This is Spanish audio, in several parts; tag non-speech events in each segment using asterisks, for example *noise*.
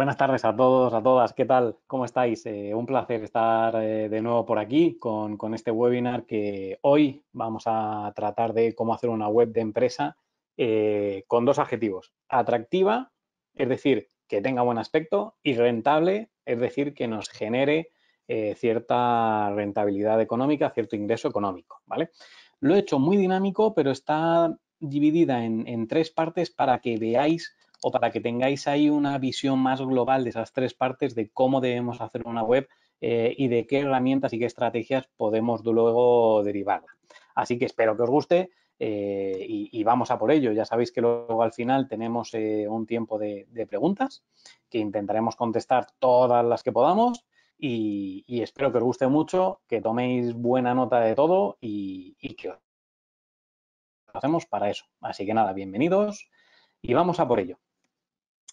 Buenas tardes a todos, a todas. ¿Qué tal? ¿Cómo estáis? Eh, un placer estar eh, de nuevo por aquí con, este webinar que hoy vamos a tratar de cómo hacer una web de empresa eh, con dos adjetivos. Atractiva, es decir, que tenga buen aspecto, y rentable, es decir, que nos genere cierta rentabilidad económica, cierto ingreso económico. ¿vale? Lo he hecho muy dinámico, pero está dividida en tres partes para que veáis o para que tengáis ahí una visión más global de esas tres partes de cómo debemos hacer una web eh, y de qué herramientas y qué estrategias podemos luego derivar. Así que espero que os guste eh, y, vamos a por ello. Ya sabéis que luego al final tenemos eh, un tiempo de, preguntas que intentaremos contestar todas las que podamos y, espero que os guste mucho, que toméis buena nota de todo y, y que os hacemos para eso. Así que nada, bienvenidos y vamos a por ello.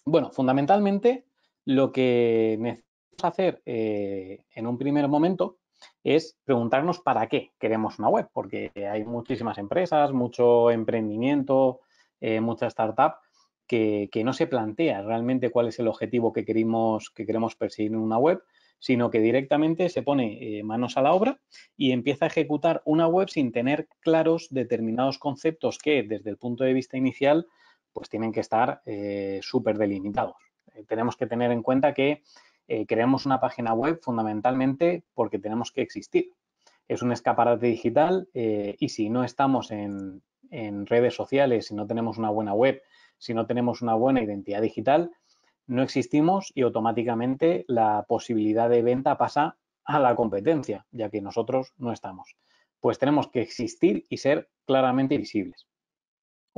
Bueno, fundamentalmente lo que necesitamos hacer eh, en un primer momento es preguntarnos para qué queremos una web, porque hay muchísimas empresas, mucho emprendimiento, eh, mucha startup que, no se plantea realmente cuál es el objetivo que queremos, que queremos perseguir en una web, sino que directamente se pone eh, manos a la obra y empieza a ejecutar una web sin tener claros determinados conceptos que desde el punto de vista inicial pues tienen que estar eh, súper delimitados. Eh, tenemos que tener en cuenta que eh, creamos una página web fundamentalmente porque tenemos que existir. Es un escaparate digital eh, y si no estamos en, redes sociales, si no tenemos una buena web, si no tenemos una buena identidad digital, no existimos y automáticamente la posibilidad de venta pasa a la competencia, ya que nosotros no estamos. Pues tenemos que existir y ser claramente visibles.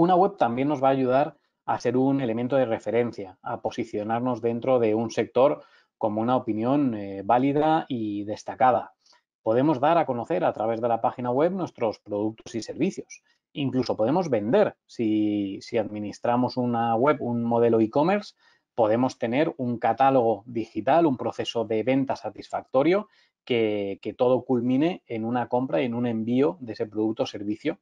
Una web también nos va a ayudar a ser un elemento de referencia, a posicionarnos dentro de un sector como una opinión eh, válida y destacada. Podemos dar a conocer a través de la página web nuestros productos y servicios. Incluso podemos vender. Si, administramos una web, un modelo e-commerce, podemos tener un catálogo digital, un proceso de venta satisfactorio que, que todo culmine en una compra y en un envío de ese producto o servicio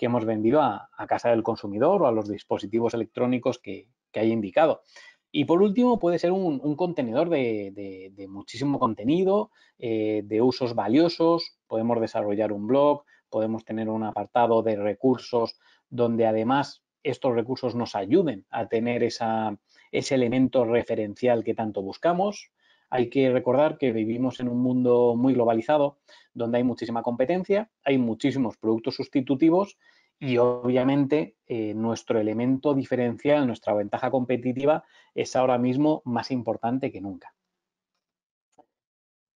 que hemos vendido a, casa del consumidor o a los dispositivos electrónicos que, que haya indicado. Y por último, puede ser un, contenedor de, muchísimo contenido, eh, de usos valiosos. Podemos desarrollar un blog, podemos tener un apartado de recursos donde además estos recursos nos ayuden a tener esa, ese elemento referencial que tanto buscamos. Hay que recordar que vivimos en un mundo muy globalizado donde hay muchísima competencia, hay muchísimos productos sustitutivos y obviamente eh, nuestro elemento diferencial, nuestra ventaja competitiva es ahora mismo más importante que nunca.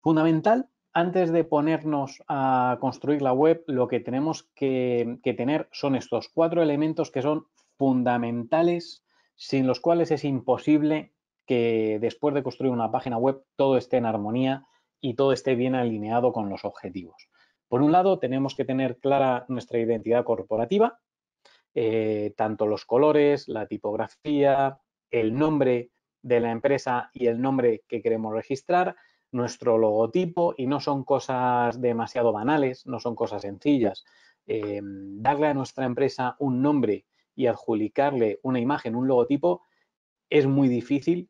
Fundamental, antes de ponernos a construir la web, lo que tenemos que tener son estos cuatro elementos que son fundamentales, sin los cuales es imposible que después de construir una página web todo esté en armonía y todo esté bien alineado con los objetivos. Por un lado, tenemos que tener clara nuestra identidad corporativa, eh, tanto los colores, la tipografía, el nombre de la empresa y el nombre que queremos registrar, nuestro logotipo, y no son cosas demasiado banales, no son cosas sencillas. Eh, darle a nuestra empresa un nombre y adjudicarle una imagen, un logotipo, es muy difícil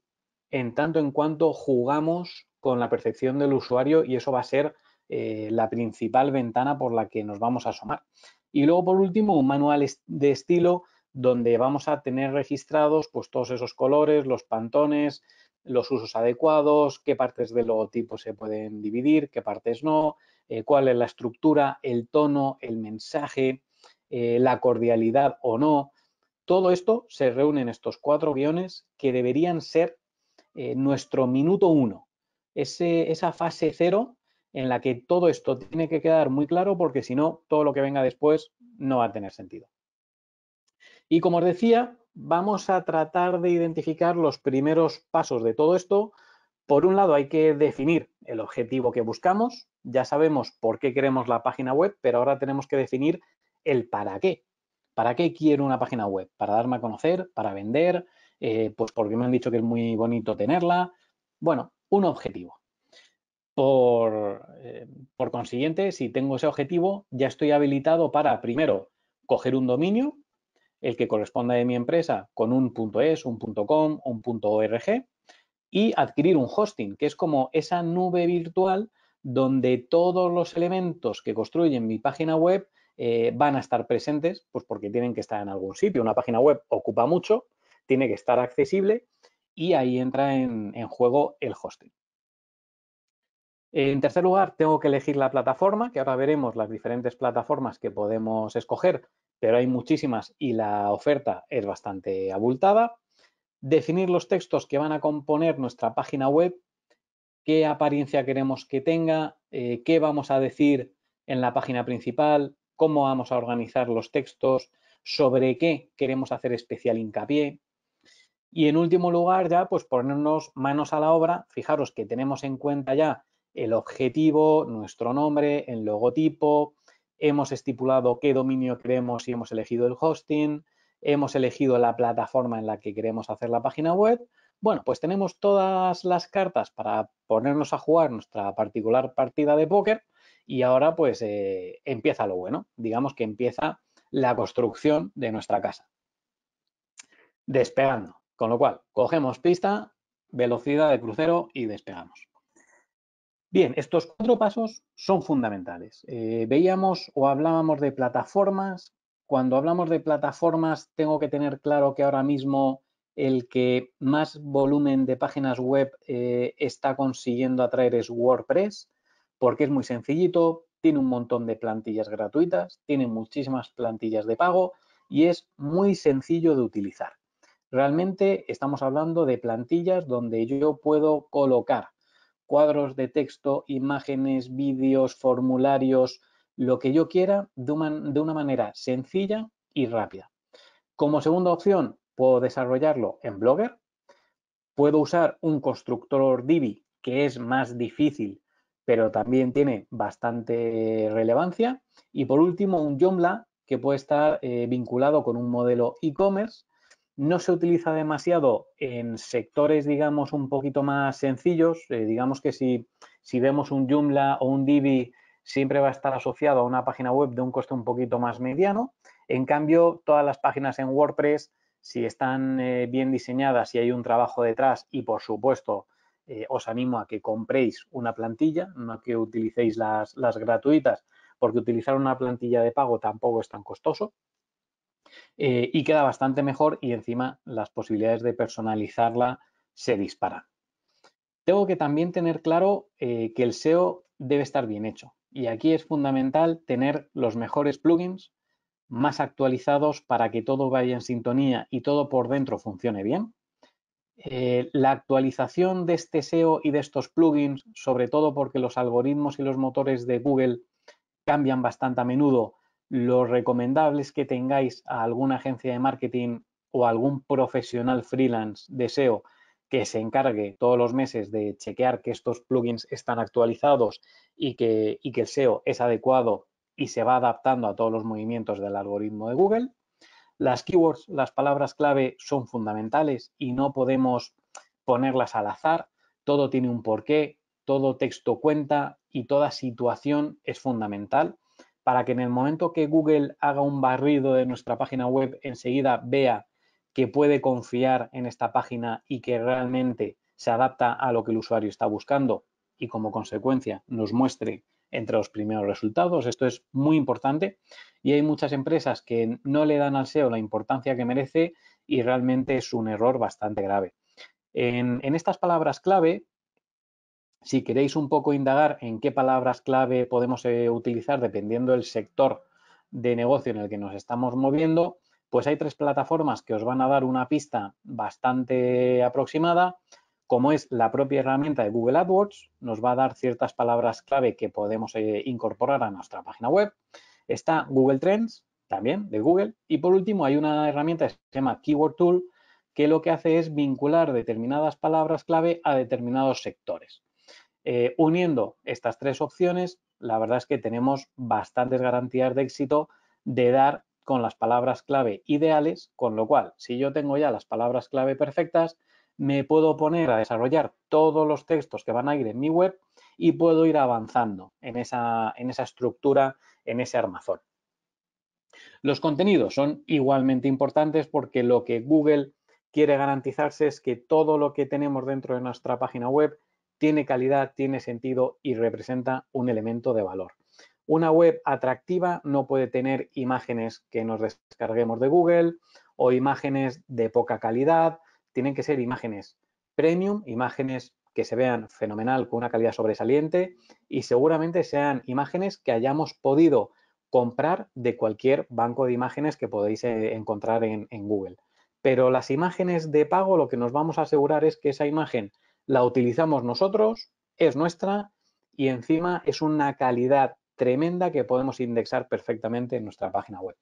en tanto en cuanto jugamos con la percepción del usuario y eso va a ser eh, la principal ventana por la que nos vamos a asomar. Y luego, por último, un manual de estilo donde vamos a tener registrados pues, todos esos colores, los pantones, los usos adecuados, qué partes del logotipo se pueden dividir, qué partes no, eh, cuál es la estructura, el tono, el mensaje, eh, la cordialidad o no. Todo esto se reúne en estos cuatro guiones que deberían ser nuestro minuto uno esa fase cero en la que todo esto tiene que quedar muy claro porque si no, todo lo que venga después no va a tener sentido. Y como os decía, vamos a tratar de identificar los primeros pasos de todo esto. Por un lado, hay que definir el objetivo que buscamos. Ya sabemos por qué queremos la página web, pero ahora tenemos que definir el para qué. ¿Para qué quiero una página web? ¿Para darme a conocer? ¿Para vender? Eh, pues porque me han dicho que es muy bonito tenerla. Bueno, un objetivo. Eh, por, consiguiente, si tengo ese objetivo, ya estoy habilitado para, primero, coger un dominio, el que corresponda de mi empresa, con un .es, un .com, un .org, y adquirir un hosting, que es como esa nube virtual donde todos los elementos que construyen mi página web eh, van a estar presentes, pues porque tienen que estar en algún sitio. Una página web ocupa mucho, tiene que estar accesible y ahí entra en, juego el hosting. En tercer lugar, tengo que elegir la plataforma, que ahora veremos las diferentes plataformas que podemos escoger, pero hay muchísimas y la oferta es bastante abultada. Definir los textos que van a componer nuestra página web, qué apariencia queremos que tenga, eh, qué vamos a decir en la página principal, cómo vamos a organizar los textos, sobre qué queremos hacer especial hincapié, y en último lugar, ya pues ponernos manos a la obra. Fijaros que tenemos en cuenta ya el objetivo, nuestro nombre, el logotipo, hemos estipulado qué dominio queremos y hemos elegido el hosting, hemos elegido la plataforma en la que queremos hacer la página web. Bueno, pues tenemos todas las cartas para ponernos a jugar nuestra particular partida de póker y ahora pues eh, empieza lo bueno, digamos que empieza la construcción de nuestra casa. Despegando. Con lo cual, cogemos pista, velocidad de crucero y despegamos. Bien, estos cuatro pasos son fundamentales. Eh, veíamos o hablábamos de plataformas. Cuando hablamos de plataformas, tengo que tener claro que ahora mismo el que más volumen de páginas web eh, está consiguiendo atraer es WordPress, porque es muy sencillito, tiene un montón de plantillas gratuitas, tiene muchísimas plantillas de pago y es muy sencillo de utilizar. Realmente estamos hablando de plantillas donde yo puedo colocar cuadros de texto, imágenes, vídeos, formularios, lo que yo quiera de una, manera sencilla y rápida. Como segunda opción, puedo desarrollarlo en Blogger. Puedo usar un constructor Divi, que es más difícil, pero también tiene bastante relevancia. Y por último, un Joomla, que puede estar eh, vinculado con un modelo e-commerce no se utiliza demasiado en sectores, digamos, un poquito más sencillos. Eh, digamos que si, si, vemos un Joomla o un Divi, siempre va a estar asociado a una página web de un coste un poquito más mediano. En cambio, todas las páginas en WordPress, si están eh, bien diseñadas y hay un trabajo detrás y, por supuesto, eh, os animo a que compréis una plantilla, no que utilicéis las, las gratuitas, porque utilizar una plantilla de pago tampoco es tan costoso. Eh, y queda bastante mejor y encima las posibilidades de personalizarla se disparan. Tengo que también tener claro eh, que el SEO debe estar bien hecho y aquí es fundamental tener los mejores plugins más actualizados para que todo vaya en sintonía y todo por dentro funcione bien. Eh, la actualización de este SEO y de estos plugins, sobre todo porque los algoritmos y los motores de Google cambian bastante a menudo, lo recomendable es que tengáis a alguna agencia de marketing o algún profesional freelance de SEO que se encargue todos los meses de chequear que estos plugins están actualizados y que, y que el SEO es adecuado y se va adaptando a todos los movimientos del algoritmo de Google. Las keywords, las palabras clave son fundamentales y no podemos ponerlas al azar. Todo tiene un porqué, todo texto cuenta y toda situación es fundamental para que en el momento que Google haga un barrido de nuestra página web, enseguida vea que puede confiar en esta página y que realmente se adapta a lo que el usuario está buscando y como consecuencia nos muestre entre los primeros resultados. Esto es muy importante y hay muchas empresas que no le dan al SEO la importancia que merece y realmente es un error bastante grave. En, estas palabras clave si queréis un poco indagar en qué palabras clave podemos eh, utilizar dependiendo del sector de negocio en el que nos estamos moviendo, pues hay tres plataformas que os van a dar una pista bastante aproximada, como es la propia herramienta de Google AdWords, nos va a dar ciertas palabras clave que podemos eh, incorporar a nuestra página web. Está Google Trends, también de Google. Y por último, hay una herramienta que se llama Keyword Tool, que lo que hace es vincular determinadas palabras clave a determinados sectores. Eh, uniendo estas tres opciones, la verdad es que tenemos bastantes garantías de éxito de dar con las palabras clave ideales, con lo cual, si yo tengo ya las palabras clave perfectas, me puedo poner a desarrollar todos los textos que van a ir en mi web y puedo ir avanzando en en esa estructura, en ese armazón. Los contenidos son igualmente importantes porque lo que Google quiere garantizarse es que todo lo que tenemos dentro de nuestra página web tiene calidad, tiene sentido y representa un elemento de valor. Una web atractiva no puede tener imágenes que nos descarguemos de Google o imágenes de poca calidad, tienen que ser imágenes premium, imágenes que se vean fenomenal con una calidad sobresaliente y seguramente sean imágenes que hayamos podido comprar de cualquier banco de imágenes que podéis eh, encontrar en, Google. Pero las imágenes de pago lo que nos vamos a asegurar es que esa imagen la utilizamos nosotros, es nuestra y encima es una calidad tremenda que podemos indexar perfectamente en nuestra página web.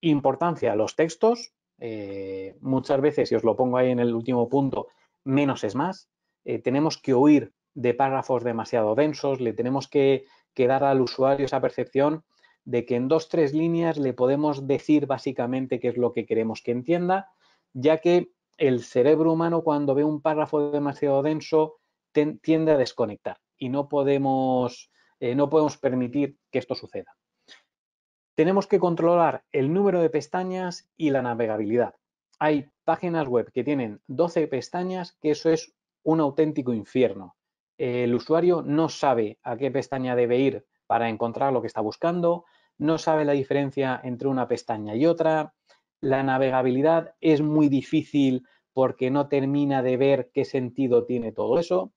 Importancia, los textos. Eh, muchas veces, y os lo pongo ahí en el último punto, menos es más. Eh, tenemos que huir de párrafos demasiado densos, le tenemos que, que dar al usuario esa percepción de que en dos, tres líneas le podemos decir básicamente qué es lo que queremos que entienda, ya que el cerebro humano cuando ve un párrafo demasiado denso tiende a desconectar y no podemos, eh, no podemos permitir que esto suceda. Tenemos que controlar el número de pestañas y la navegabilidad. Hay páginas web que tienen 12 pestañas, que eso es un auténtico infierno. El usuario no sabe a qué pestaña debe ir para encontrar lo que está buscando, no sabe la diferencia entre una pestaña y otra, la navegabilidad es muy difícil porque no termina de ver qué sentido tiene todo eso.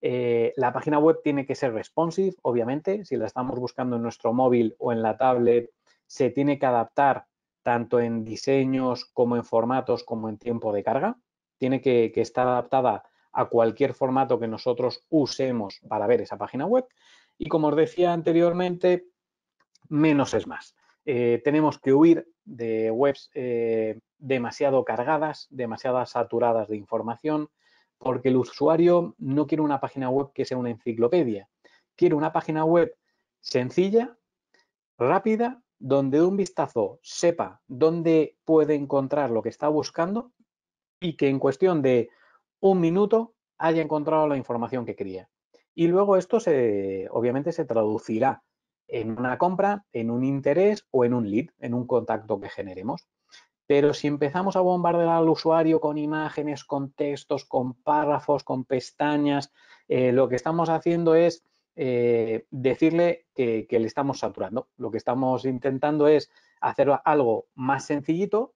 Eh, la página web tiene que ser responsive, obviamente. Si la estamos buscando en nuestro móvil o en la tablet, se tiene que adaptar tanto en diseños como en formatos como en tiempo de carga. Tiene que estar adaptada a cualquier formato que nosotros usemos para ver esa página web. Y como os decía anteriormente, menos es más. Eh, tenemos que huir de webs eh, demasiado cargadas, demasiado saturadas de información, porque el usuario no quiere una página web que sea una enciclopedia, quiere una página web sencilla, rápida, donde un vistazo sepa dónde puede encontrar lo que está buscando y que en cuestión de un minuto haya encontrado la información que quería. Y luego esto se, obviamente se traducirá en una compra, en un interés o en un lead, en un contacto que generemos. Pero si empezamos a bombardear al usuario con imágenes, con textos, con párrafos, con pestañas, eh, lo que estamos haciendo es eh, decirle que, que, le estamos saturando. Lo que estamos intentando es hacer algo más sencillito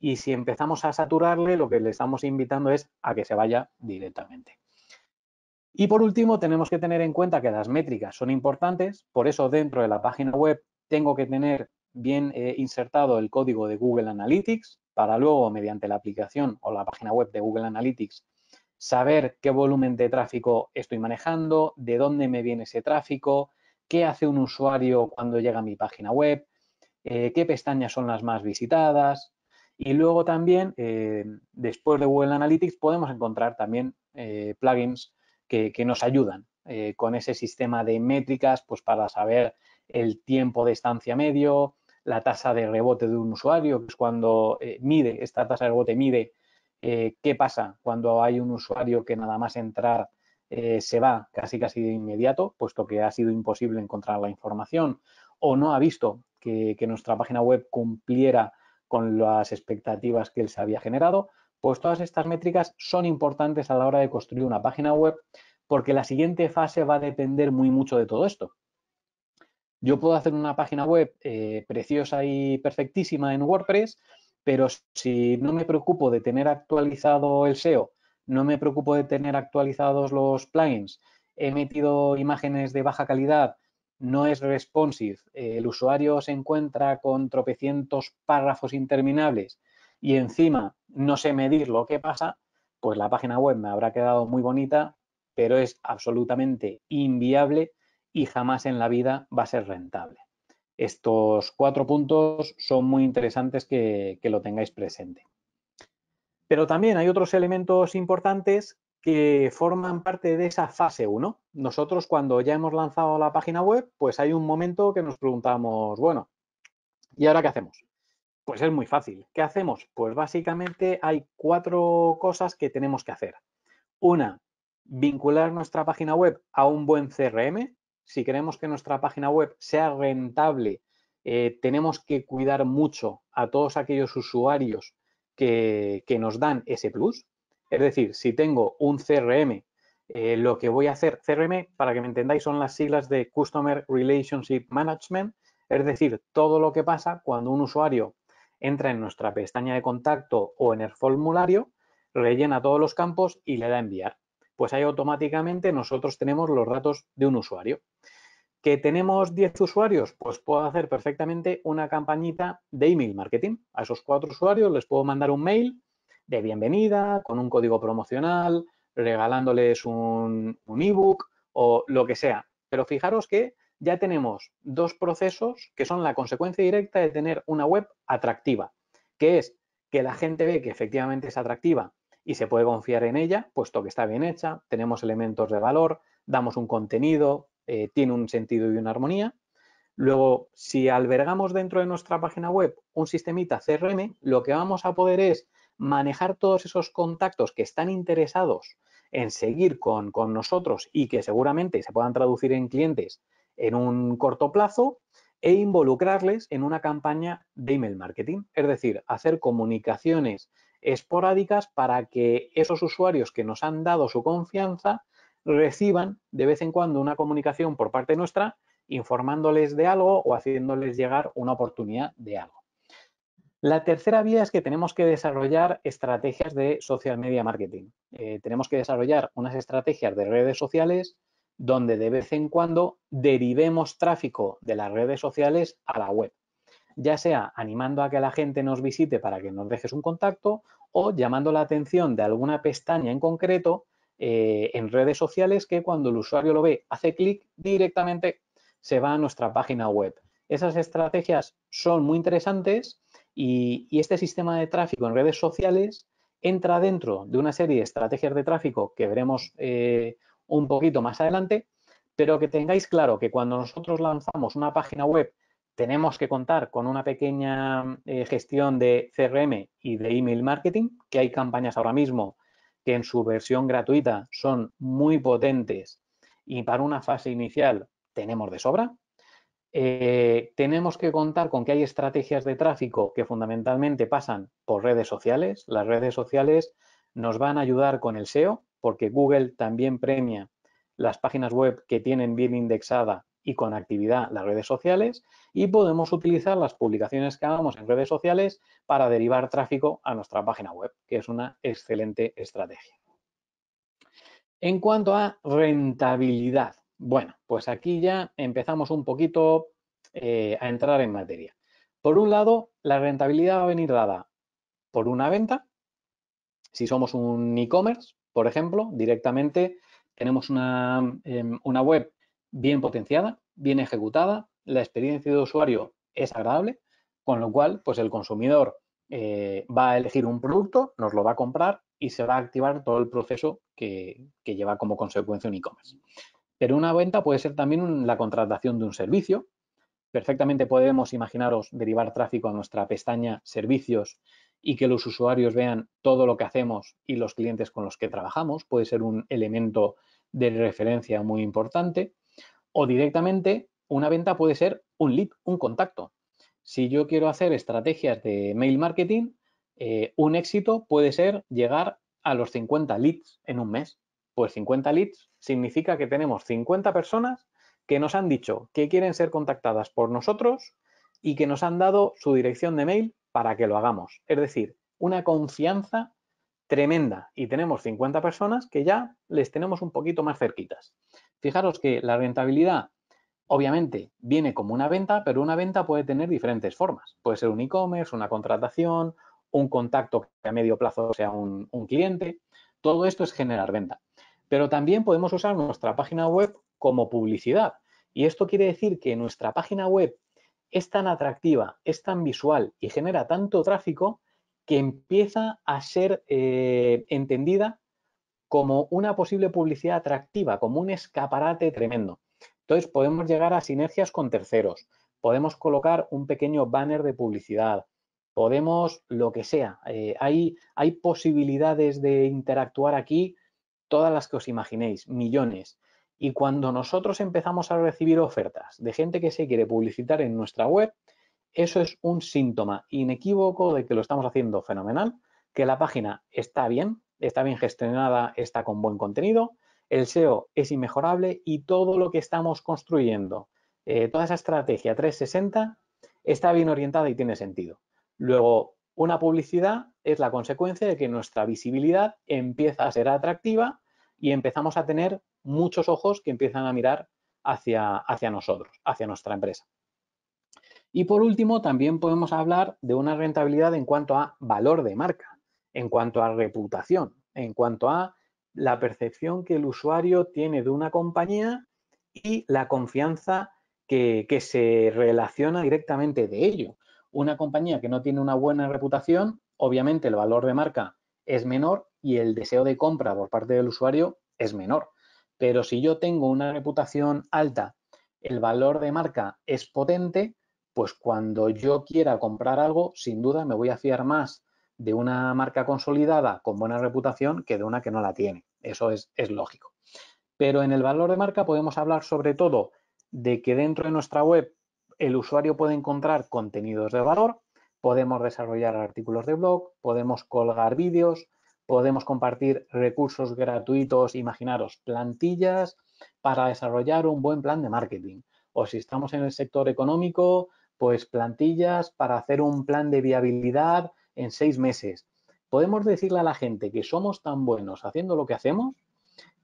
y si empezamos a saturarle, lo que le estamos invitando es a que se vaya directamente. Y por último, tenemos que tener en cuenta que las métricas son importantes, por eso dentro de la página web tengo que tener bien eh, insertado el código de Google Analytics para luego, mediante la aplicación o la página web de Google Analytics, saber qué volumen de tráfico estoy manejando, de dónde me viene ese tráfico, qué hace un usuario cuando llega a mi página web, eh, qué pestañas son las más visitadas. Y luego también, eh, después de Google Analytics, podemos encontrar también plugins que, nos ayudan eh, con ese sistema de métricas pues para saber el tiempo de estancia medio, la tasa de rebote de un usuario, que es cuando eh, mide, esta tasa de rebote mide eh, qué pasa cuando hay un usuario que nada más entrar se va casi casi de inmediato, puesto que ha sido imposible encontrar la información o no ha visto que nuestra página web cumpliera con las expectativas que él se había generado. Pues todas estas métricas son importantes a la hora de construir una página web porque la siguiente fase va a depender muy mucho de todo esto. Yo puedo hacer una página web eh, preciosa y perfectísima en WordPress, pero si no me preocupo de tener actualizado el SEO, no me preocupo de tener actualizados los plugins, he metido imágenes de baja calidad, no es responsive, el usuario se encuentra con tropecientos párrafos interminables, y encima no sé medir lo que pasa, pues la página web me habrá quedado muy bonita, pero es absolutamente inviable y jamás en la vida va a ser rentable. Estos cuatro puntos son muy interesantes que, lo tengáis presente. Pero también hay otros elementos importantes que forman parte de esa fase 1. Nosotros cuando ya hemos lanzado la página web, pues hay un momento que nos preguntamos, bueno, ¿y ahora qué hacemos? Pues es muy fácil. ¿Qué hacemos? Pues básicamente hay cuatro cosas que tenemos que hacer. Una, vincular nuestra página web a un buen CRM. Si queremos que nuestra página web sea rentable, eh, tenemos que cuidar mucho a todos aquellos usuarios que, nos dan ese plus. Es decir, si tengo un CRM, eh, lo que voy a hacer, CRM, para que me entendáis, son las siglas de Customer Relationship Management, es decir, todo lo que pasa cuando un usuario entra en nuestra pestaña de contacto o en el formulario, rellena todos los campos y le da a enviar. Pues ahí automáticamente nosotros tenemos los datos de un usuario. ¿Que tenemos 10 usuarios? Pues puedo hacer perfectamente una campañita de email marketing. A esos cuatro usuarios les puedo mandar un mail de bienvenida, con un código promocional, regalándoles un, un ebook o lo que sea. Pero fijaros que ya tenemos dos procesos que son la consecuencia directa de tener una web atractiva, que es que la gente ve que efectivamente es atractiva y se puede confiar en ella, puesto que está bien hecha, tenemos elementos de valor, damos un contenido, eh, tiene un sentido y una armonía. Luego, si albergamos dentro de nuestra página web un sistemita CRM, lo que vamos a poder es manejar todos esos contactos que están interesados en seguir con nosotros y que seguramente se puedan traducir en clientes en un corto plazo e involucrarles en una campaña de email marketing, es decir, hacer comunicaciones esporádicas para que esos usuarios que nos han dado su confianza reciban de vez en cuando una comunicación por parte nuestra informándoles de algo o haciéndoles llegar una oportunidad de algo. La tercera vía es que tenemos que desarrollar estrategias de social media marketing. Eh, tenemos que desarrollar unas estrategias de redes sociales donde de vez en cuando derivemos tráfico de las redes sociales a la web, ya sea animando a que la gente nos visite para que nos dejes un contacto o llamando la atención de alguna pestaña en concreto eh, en redes sociales que cuando el usuario lo ve, hace clic directamente, se va a nuestra página web. Esas estrategias son muy interesantes y, este sistema de tráfico en redes sociales entra dentro de una serie de estrategias de tráfico que veremos eh, un poquito más adelante, pero que tengáis claro que cuando nosotros lanzamos una página web tenemos que contar con una pequeña eh, gestión de CRM y de email marketing, que hay campañas ahora mismo que en su versión gratuita son muy potentes y para una fase inicial tenemos de sobra. Eh, tenemos que contar con que hay estrategias de tráfico que fundamentalmente pasan por redes sociales. Las redes sociales nos van a ayudar con el SEO, porque Google también premia las páginas web que tienen bien indexada y con actividad las redes sociales y podemos utilizar las publicaciones que hagamos en redes sociales para derivar tráfico a nuestra página web, que es una excelente estrategia. En cuanto a rentabilidad, bueno, pues aquí ya empezamos un poquito eh, a entrar en materia. Por un lado, la rentabilidad va a venir dada por una venta, si somos un e-commerce, por ejemplo, directamente tenemos em, una, web bien potenciada, bien ejecutada, la experiencia de usuario es agradable, con lo cual pues el consumidor eh, va a elegir un producto, nos lo va a comprar y se va a activar todo el proceso que, lleva como consecuencia un e-commerce. Pero una venta puede ser también la contratación de un servicio, perfectamente podemos imaginaros derivar tráfico a nuestra pestaña servicios y que los usuarios vean todo lo que hacemos y los clientes con los que trabajamos. Puede ser un elemento de referencia muy importante. O directamente una venta puede ser un lead, un contacto. Si yo quiero hacer estrategias de mail marketing, eh, un éxito puede ser llegar a los 50 leads en un mes. Pues 50 leads significa que tenemos 50 personas que nos han dicho que quieren ser contactadas por nosotros y que nos han dado su dirección de mail para que lo hagamos. Es decir, una confianza tremenda y tenemos 50 personas que ya les tenemos un poquito más cerquitas. Fijaros que la rentabilidad obviamente viene como una venta, pero una venta puede tener diferentes formas. Puede ser un e-commerce, una contratación, un contacto que a medio plazo sea un, un cliente. Todo esto es generar venta. Pero también podemos usar nuestra página web como publicidad. Y esto quiere decir que nuestra página web es tan atractiva, es tan visual y genera tanto tráfico que empieza a ser eh, entendida como una posible publicidad atractiva, como un escaparate tremendo. Entonces podemos llegar a sinergias con terceros, podemos colocar un pequeño banner de publicidad, podemos lo que sea. Eh, hay, hay posibilidades de interactuar aquí, todas las que os imaginéis, millones. Y cuando nosotros empezamos a recibir ofertas de gente que se quiere publicitar en nuestra web, eso es un síntoma inequívoco de que lo estamos haciendo fenomenal, que la página está bien, está bien gestionada, está con buen contenido, el SEO es inmejorable y todo lo que estamos construyendo, eh, toda esa estrategia 360 está bien orientada y tiene sentido. Luego, una publicidad es la consecuencia de que nuestra visibilidad empieza a ser atractiva y empezamos a tener muchos ojos que empiezan a mirar hacia, hacia nosotros, hacia nuestra empresa. Y por último, también podemos hablar de una rentabilidad en cuanto a valor de marca, en cuanto a reputación, en cuanto a la percepción que el usuario tiene de una compañía y la confianza que, que se relaciona directamente de ello. Una compañía que no tiene una buena reputación, obviamente el valor de marca es menor y el deseo de compra por parte del usuario es menor. Pero si yo tengo una reputación alta, el valor de marca es potente, pues cuando yo quiera comprar algo, sin duda me voy a fiar más de una marca consolidada con buena reputación que de una que no la tiene. Eso es, lógico. Pero en el valor de marca podemos hablar sobre todo de que dentro de nuestra web el usuario puede encontrar contenidos de valor, podemos desarrollar artículos de blog, podemos colgar vídeos, podemos compartir recursos gratuitos, imaginaros, plantillas para desarrollar un buen plan de marketing. O si estamos en el sector económico, pues plantillas para hacer un plan de viabilidad en seis meses. Podemos decirle a la gente que somos tan buenos haciendo lo que hacemos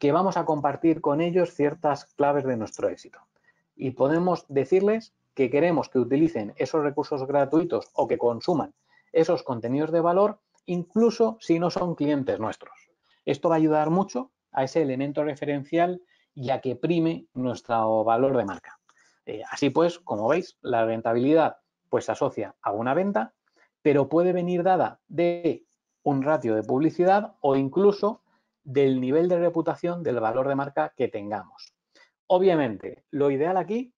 que vamos a compartir con ellos ciertas claves de nuestro éxito. Y podemos decirles que queremos que utilicen esos recursos gratuitos o que consuman esos contenidos de valor, incluso si no son clientes nuestros. Esto va a ayudar mucho a ese elemento referencial y a que prime nuestro valor de marca. Eh, así pues, como veis, la rentabilidad pues se asocia a una venta, pero puede venir dada de un ratio de publicidad o incluso del nivel de reputación del valor de marca que tengamos. Obviamente, lo ideal aquí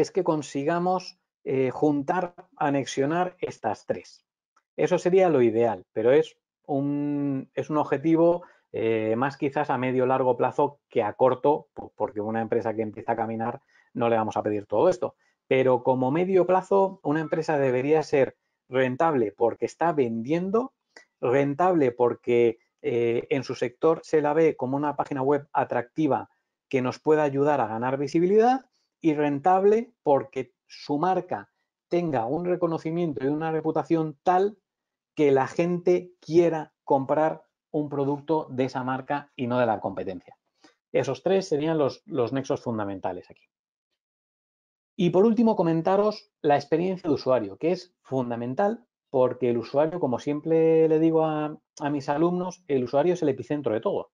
es que consigamos eh, juntar, anexionar estas tres. Eso sería lo ideal, pero es un, es un objetivo eh, más quizás a medio largo plazo que a corto, porque una empresa que empieza a caminar no le vamos a pedir todo esto. Pero como medio plazo, una empresa debería ser rentable porque está vendiendo, rentable porque eh, en su sector se la ve como una página web atractiva que nos pueda ayudar a ganar visibilidad y rentable porque su marca tenga un reconocimiento y una reputación tal que la gente quiera comprar un producto de esa marca y no de la competencia. Esos tres serían los, los nexos fundamentales aquí. Y por último, comentaros la experiencia de usuario, que es fundamental porque el usuario, como siempre le digo a, a mis alumnos, el usuario es el epicentro de todo.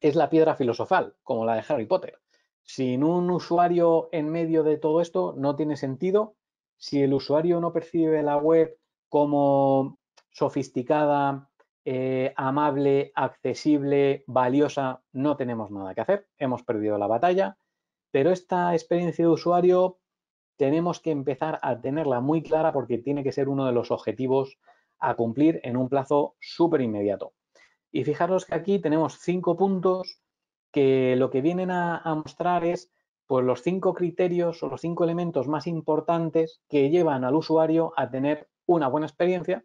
Es la piedra filosofal, como la de Harry Potter. Sin un usuario en medio de todo esto no tiene sentido. Si el usuario no percibe la web como sofisticada, eh, amable, accesible, valiosa, no tenemos nada que hacer. Hemos perdido la batalla, pero esta experiencia de usuario tenemos que empezar a tenerla muy clara porque tiene que ser uno de los objetivos a cumplir en un plazo súper inmediato. Y fijaros que aquí tenemos cinco puntos que lo que vienen a, mostrar es pues, los cinco criterios o los cinco elementos más importantes que llevan al usuario a tener una buena experiencia,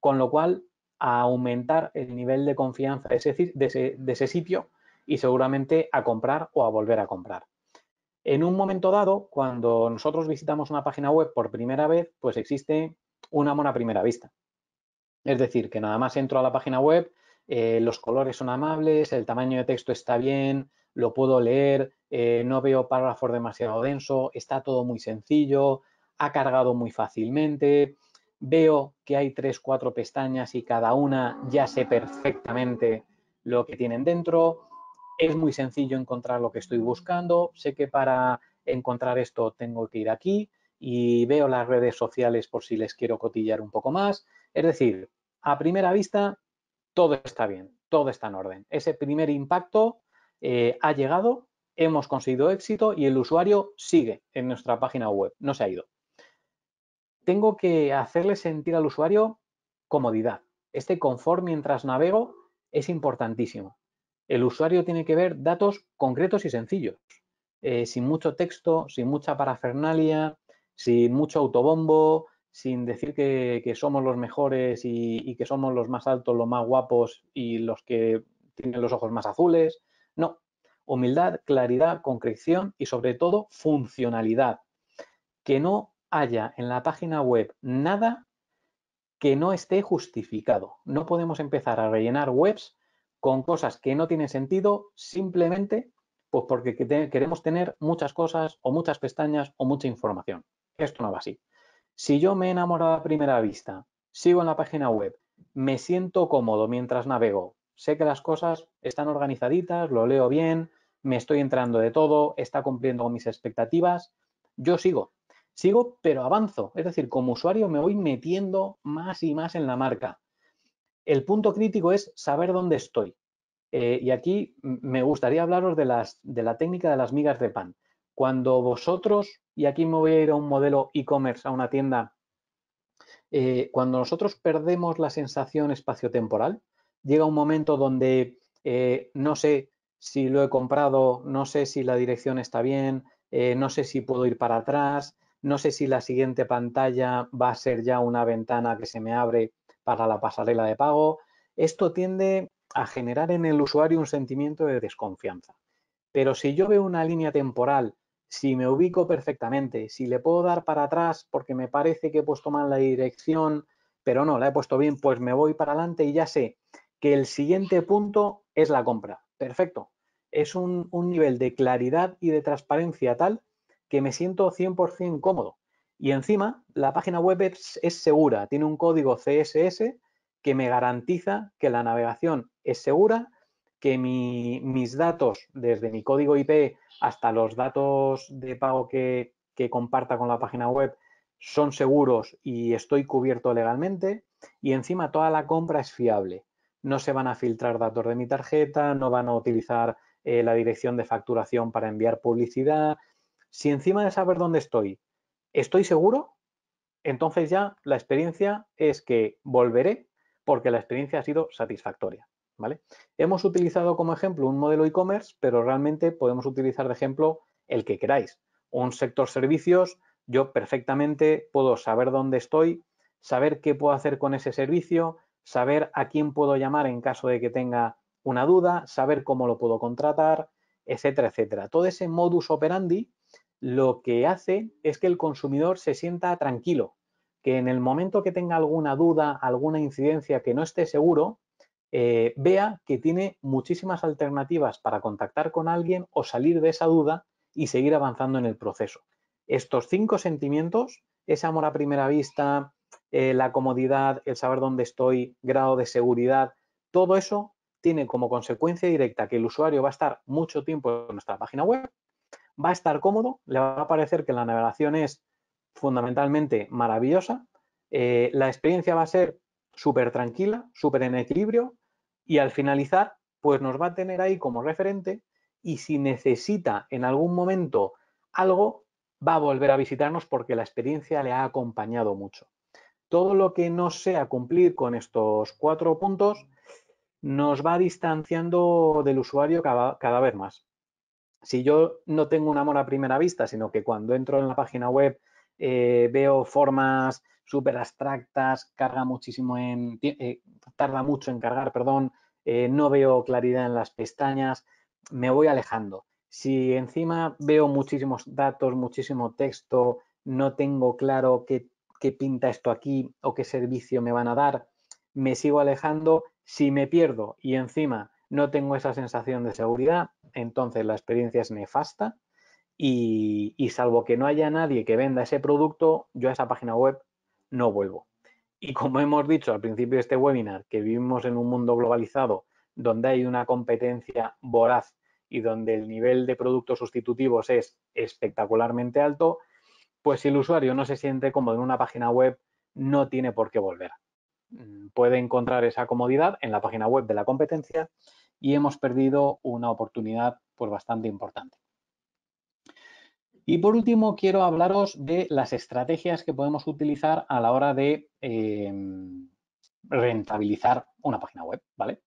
con lo cual a aumentar el nivel de confianza de ese, de, de ese, sitio y seguramente a comprar o a volver a comprar. En un momento dado, cuando nosotros visitamos una página web por primera vez, pues existe un amor a primera vista. Es decir, que nada más entro a la página web, eh, los colores son amables, el tamaño de texto está bien, lo puedo leer, eh, no veo párrafos demasiado denso, está todo muy sencillo, ha cargado muy fácilmente, veo que hay tres, cuatro pestañas y cada una ya sé perfectamente lo que tienen dentro, es muy sencillo encontrar lo que estoy buscando, sé que para encontrar esto tengo que ir aquí y veo las redes sociales por si les quiero cotillar un poco más, es decir, a primera vista todo está bien, todo está en orden. Ese primer impacto eh, ha llegado, hemos conseguido éxito y el usuario sigue en nuestra página web, no se ha ido. Tengo que hacerle sentir al usuario comodidad. Este confort mientras navego es importantísimo. El usuario tiene que ver datos concretos y sencillos, eh, sin mucho texto, sin mucha parafernalia, sin mucho autobombo, sin decir que, somos los mejores y, que somos los más altos, los más guapos y los que tienen los ojos más azules. No, humildad, claridad, concreción y sobre todo funcionalidad. Que no haya en la página web nada que no esté justificado. No podemos empezar a rellenar webs con cosas que no tienen sentido simplemente pues porque queremos tener muchas cosas o muchas pestañas o mucha información. Esto no va así. Si yo me he enamorado a primera vista, sigo en la página web, me siento cómodo mientras navego, sé que las cosas están organizaditas, lo leo bien, me estoy entrando de todo, está cumpliendo con mis expectativas, yo sigo, sigo pero avanzo, es decir, como usuario me voy metiendo más y más en la marca. El punto crítico es saber dónde estoy. Eh, y aquí me gustaría hablaros de, de la técnica de las migas de pan. Cuando vosotros, y aquí me voy a ir a un modelo e-commerce, a una tienda, eh, cuando nosotros perdemos la sensación espaciotemporal, llega un momento donde eh, no sé si lo he comprado, no sé si la dirección está bien, eh, no sé si puedo ir para atrás, no sé si la siguiente pantalla va a ser ya una ventana que se me abre para la pasarela de pago. Esto tiende a generar en el usuario un sentimiento de desconfianza. Pero si yo veo una línea temporal si me ubico perfectamente, si le puedo dar para atrás porque me parece que he puesto mal la dirección, pero no, la he puesto bien, pues me voy para adelante y ya sé que el siguiente punto es la compra. Perfecto. Es un, nivel de claridad y de transparencia tal que me siento 100% cómodo. Y encima, la página web es, es segura, tiene un código CSS que me garantiza que la navegación es segura que mis datos, desde mi código IP hasta los datos de pago que, comparta con la página web, son seguros y estoy cubierto legalmente y encima toda la compra es fiable. No se van a filtrar datos de mi tarjeta, no van a utilizar eh, la dirección de facturación para enviar publicidad. Si encima de saber dónde estoy, estoy seguro, entonces ya la experiencia es que volveré porque la experiencia ha sido satisfactoria. Hemos utilizado como ejemplo un modelo e-commerce, pero realmente podemos utilizar de ejemplo el que queráis. Un sector servicios, yo perfectamente puedo saber dónde estoy, saber qué puedo hacer con ese servicio, saber a quién puedo llamar en caso de que tenga una duda, saber cómo lo puedo contratar, etcétera, etcétera. Todo ese modus operandi lo que hace es que el consumidor se sienta tranquilo, que en el momento que tenga alguna duda, alguna incidencia que no esté seguro, eh, vea que tiene muchísimas alternativas para contactar con alguien o salir de esa duda y seguir avanzando en el proceso. Estos cinco sentimientos, ese amor a primera vista, eh, la comodidad, el saber dónde estoy, grado de seguridad, todo eso tiene como consecuencia directa que el usuario va a estar mucho tiempo en nuestra página web, va a estar cómodo, le va a parecer que la navegación es fundamentalmente maravillosa, eh, la experiencia va a ser súper tranquila, súper en equilibrio y al finalizar, pues nos va a tener ahí como referente y si necesita en algún momento algo, va a volver a visitarnos porque la experiencia le ha acompañado mucho. Todo lo que no sea cumplir con estos cuatro puntos nos va distanciando del usuario cada, vez más. Si yo no tengo un amor a primera vista, sino que cuando entro en la página web eh, veo formas súper abstractas, carga muchísimo en, eh, tarda mucho en cargar, perdón, eh, no veo claridad en las pestañas, me voy alejando. Si encima veo muchísimos datos, muchísimo texto, no tengo claro qué, pinta esto aquí o qué servicio me van a dar, me sigo alejando. Si me pierdo y encima no tengo esa sensación de seguridad, entonces la experiencia es nefasta y, y salvo que no haya nadie que venda ese producto, yo a esa página web no vuelvo. Y como hemos dicho al principio de este webinar, que vivimos en un mundo globalizado donde hay una competencia voraz y donde el nivel de productos sustitutivos es espectacularmente alto, pues si el usuario no se siente cómodo en una página web, no tiene por qué volver. Mm, puede encontrar esa comodidad en la página web de la competencia y hemos perdido una oportunidad pues, bastante importante. Y por último, quiero hablaros de las estrategias que podemos utilizar a la hora de eh, rentabilizar una página web, ¿vale?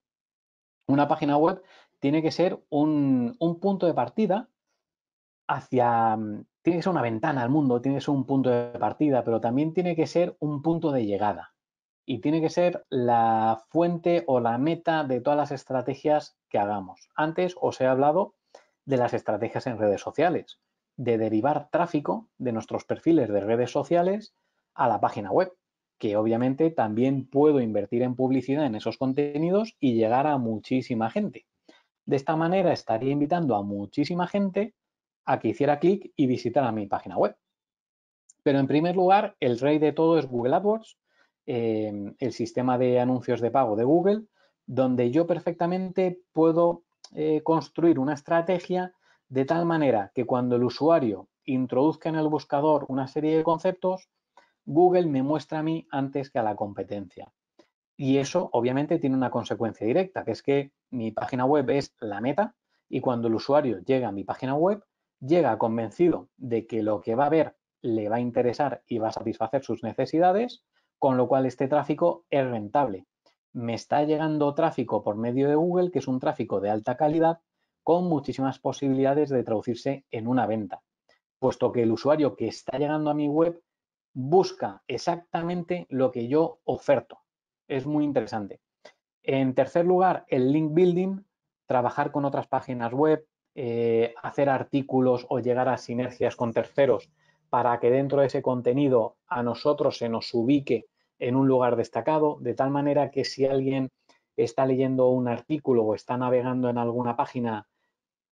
Una página web tiene que ser un, un punto de partida hacia... Tiene que ser una ventana al mundo, tiene que ser un punto de partida, pero también tiene que ser un punto de llegada, y tiene que ser la fuente o la meta de todas las estrategias que hagamos. Antes os he hablado de las estrategias en redes sociales de derivar tráfico de nuestros perfiles de redes sociales a la página web, que obviamente también puedo invertir en publicidad en esos contenidos y llegar a muchísima gente. De esta manera estaría invitando a muchísima gente a que hiciera clic y visitara mi página web. Pero en primer lugar, el rey de todo es Google AdWords, em, el sistema de anuncios de pago de Google, donde yo perfectamente puedo eh, construir una estrategia de tal manera que cuando el usuario introduzca en el buscador una serie de conceptos, Google me muestra a mí antes que a la competencia. Y eso obviamente tiene una consecuencia directa, que es que mi página web es la meta y cuando el usuario llega a mi página web, llega convencido de que lo que va a ver le va a interesar y va a satisfacer sus necesidades, con lo cual este tráfico es rentable. Me está llegando tráfico por medio de Google, que es un tráfico de alta calidad con muchísimas posibilidades de traducirse en una venta, puesto que el usuario que está llegando a mi web busca exactamente lo que yo oferto. Es muy interesante. En tercer lugar, el link building, trabajar con otras páginas web, eh, hacer artículos o llegar a sinergias con terceros para que dentro de ese contenido a nosotros se nos ubique en un lugar destacado, de tal manera que si alguien está leyendo un artículo o está navegando en alguna página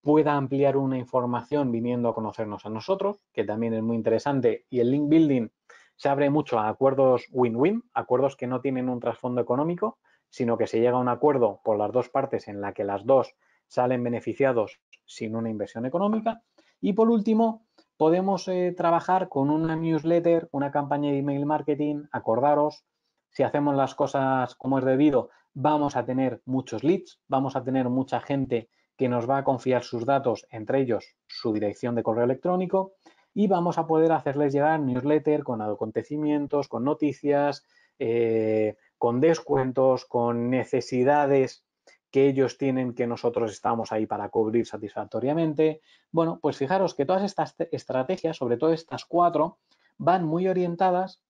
pueda ampliar una información viniendo a conocernos a nosotros, que también es muy interesante. Y el link building se abre mucho a acuerdos win-win, acuerdos que no tienen un trasfondo económico, sino que se llega a un acuerdo por las dos partes en la que las dos salen beneficiados sin una inversión económica. Y por último, podemos eh, trabajar con una newsletter, una campaña de email marketing, acordaros, si hacemos las cosas como es debido, vamos a tener muchos leads, vamos a tener mucha gente que nos va a confiar sus datos, entre ellos su dirección de correo electrónico, y vamos a poder hacerles llegar newsletter con acontecimientos, con noticias, eh, con descuentos, con necesidades que ellos tienen que nosotros estamos ahí para cubrir satisfactoriamente. Bueno, pues fijaros que todas estas estrategias, sobre todo estas cuatro, van muy orientadas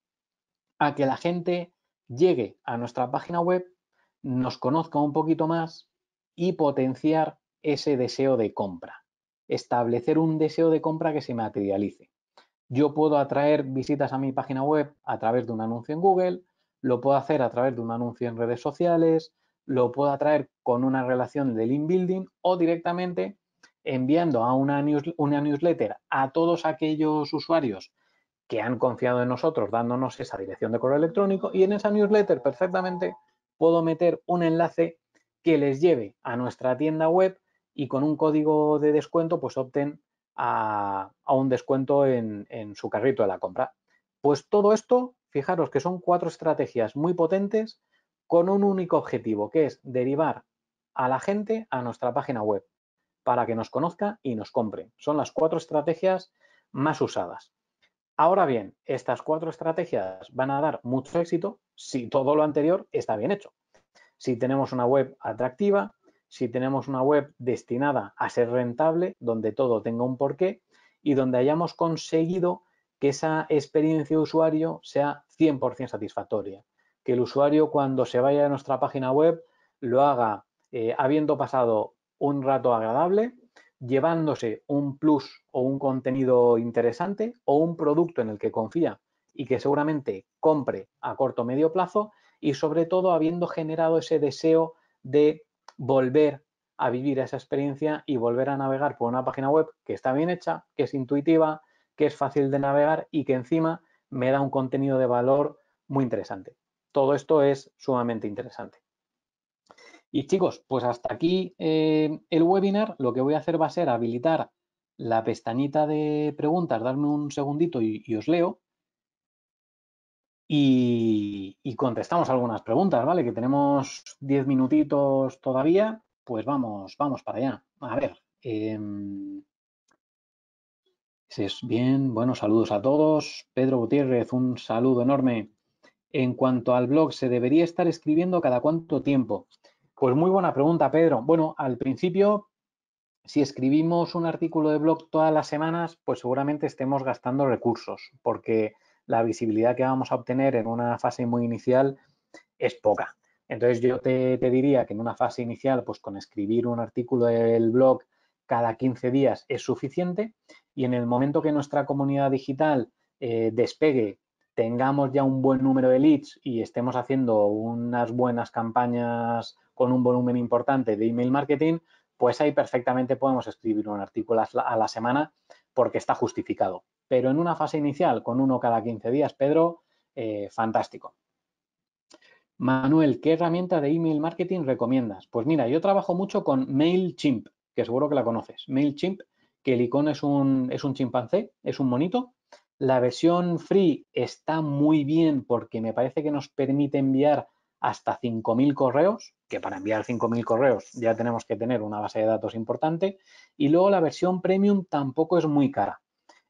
a que la gente llegue a nuestra página web, nos conozca un poquito más y potenciar ese deseo de compra. Establecer un deseo de compra que se materialice. Yo puedo atraer visitas a mi página web a través de un anuncio en Google, lo puedo hacer a través de un anuncio en redes sociales, lo puedo atraer con una relación de link building o directamente enviando a una, una newsletter a todos aquellos usuarios que han confiado en nosotros dándonos esa dirección de correo electrónico y en esa newsletter perfectamente puedo meter un enlace que les lleve a nuestra tienda web y con un código de descuento pues opten a, un descuento en, en, su carrito de la compra. Pues todo esto, fijaros que son cuatro estrategias muy potentes con un único objetivo, que es derivar a la gente a nuestra página web para que nos conozca y nos compre. Son las cuatro estrategias más usadas. Ahora bien, estas cuatro estrategias van a dar mucho éxito si todo lo anterior está bien hecho. Si tenemos una web atractiva, si tenemos una web destinada a ser rentable, donde todo tenga un porqué y donde hayamos conseguido que esa experiencia de usuario sea 100% satisfactoria. Que el usuario cuando se vaya a nuestra página web lo haga eh, habiendo pasado un rato agradable, llevándose un plus o un contenido interesante o un producto en el que confía y que seguramente compre a corto o medio plazo y sobre todo habiendo generado ese deseo de volver a vivir esa experiencia y volver a navegar por una página web que está bien hecha, que es intuitiva, que es fácil de navegar y que encima me da un contenido de valor muy interesante. Todo esto es sumamente interesante. Y chicos, pues hasta aquí eh, el webinar. Lo que voy a hacer va a ser habilitar la pestañita de preguntas, darme un segundito y os leo y, contestamos algunas preguntas, ¿vale? Que tenemos diez minutitos todavía, pues vamos, vamos para allá. A ver. si em, es bien, bueno, saludos a todos. Pedro Gutiérrez, un saludo enorme. En cuanto al blog, ¿se debería estar escribiendo cada cuánto tiempo? Pues muy buena pregunta, Pedro. Bueno, al principio, si escribimos un artículo de blog todas las semanas, pues seguramente estemos gastando recursos, porque la visibilidad que vamos a obtener en una fase muy inicial es poca. Entonces yo te, diría que en una fase inicial, pues con escribir un artículo del blog cada 15 días es suficiente y en el momento que nuestra comunidad digital eh, despegue, tengamos ya un buen número de leads y estemos haciendo unas buenas campañas con un volumen importante de email marketing, pues ahí perfectamente podemos escribir un artículo a la semana porque está justificado pero en una fase inicial, con uno cada 15 días, Pedro, eh, fantástico. Manuel, ¿qué herramienta de email marketing recomiendas? Pues mira, yo trabajo mucho con MailChimp, que seguro que la conoces. MailChimp, que el icono es un, es un chimpancé, es un monito. La versión free está muy bien porque me parece que nos permite enviar hasta 5.000 correos, que para enviar 5.000 correos ya tenemos que tener una base de datos importante. Y luego la versión premium tampoco es muy cara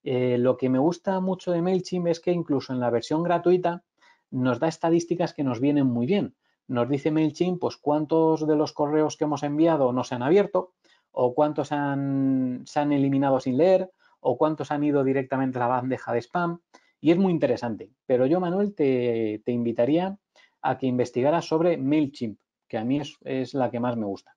eh, lo que me gusta mucho de MailChimp es que incluso en la versión gratuita nos da estadísticas que nos vienen muy bien. Nos dice MailChimp pues cuántos de los correos que hemos enviado no se han abierto o cuántos se han eliminado sin leer o cuántos han ido directamente a la bandeja de spam. Y es muy interesante. Pero yo, Manuel, te, invitaría a que investigaras sobre MailChimp, que a mí es la que más me gusta.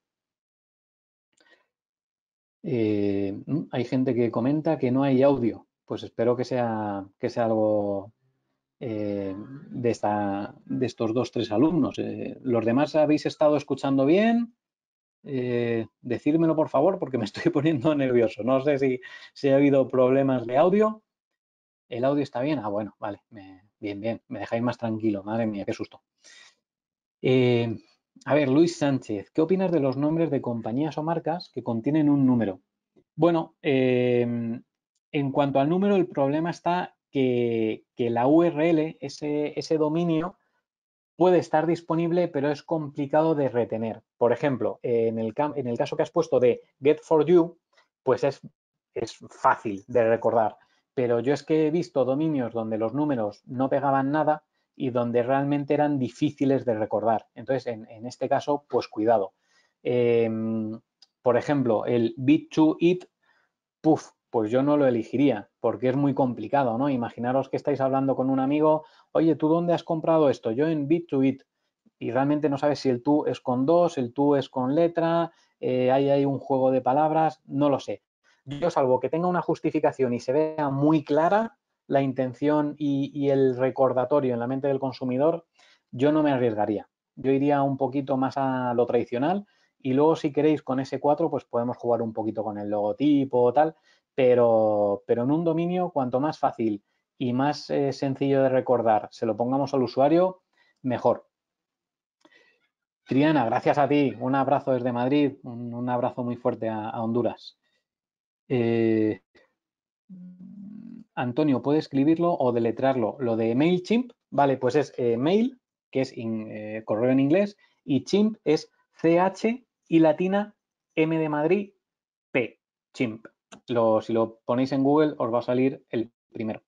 Eh, mm, hay gente que comenta que no hay audio. Pues espero que sea, que sea algo eh, de, esta, de estos dos, tres alumnos. Eh, ¿Los demás habéis estado escuchando bien? decírmelo, por favor, porque me *laughs* estoy poniendo nervioso. No sé si, si ha habido problemas de audio. ¿El audio está bien? Ah, bueno, vale. bien, bien. Me dejáis más tranquilo. Madre mía, qué susto a ver, Luis Sánchez, ¿qué opinas de los nombres de compañías o marcas que contienen un número? Bueno, em, en cuanto al número, el problema está que, la URL, ese, dominio, puede estar disponible, pero es complicado de retener. Por ejemplo, en el, en el caso que has puesto de get 4 you, pues es fácil de recordar. Pero yo es que he visto dominios donde los números no pegaban nada y donde realmente eran difíciles de recordar. Entonces, en, este caso, pues cuidado. Em, por ejemplo, el bit to it, puff, pues yo no lo elegiría porque es muy complicado, ¿no? Imaginaros que estáis hablando con un amigo, oye, ¿tú dónde has comprado esto? Yo en bit to it. Y realmente no sabes si el tú es con dos, el tú es con letra, hay, eh, hay un juego de palabras, no lo sé. Yo, salvo que tenga una justificación y se vea muy clara, la intención y, el recordatorio en la mente del consumidor, yo no me arriesgaría. Yo iría un poquito más a lo tradicional y luego si queréis con ese 4 pues podemos jugar un poquito con el logotipo o tal, pero, pero en un dominio cuanto más fácil y más eh, sencillo de recordar se lo pongamos al usuario, mejor. Triana, gracias a ti. Un abrazo desde Madrid, un, abrazo muy fuerte a, Honduras. Eh, Antonio puede escribirlo o deletrarlo. Lo de MailChimp, vale, pues es eh, mail, que es eh, correo en inglés, y chimp es CH y latina M de Madrid P, chimp. Lo, si lo ponéis en Google os va a salir el primero.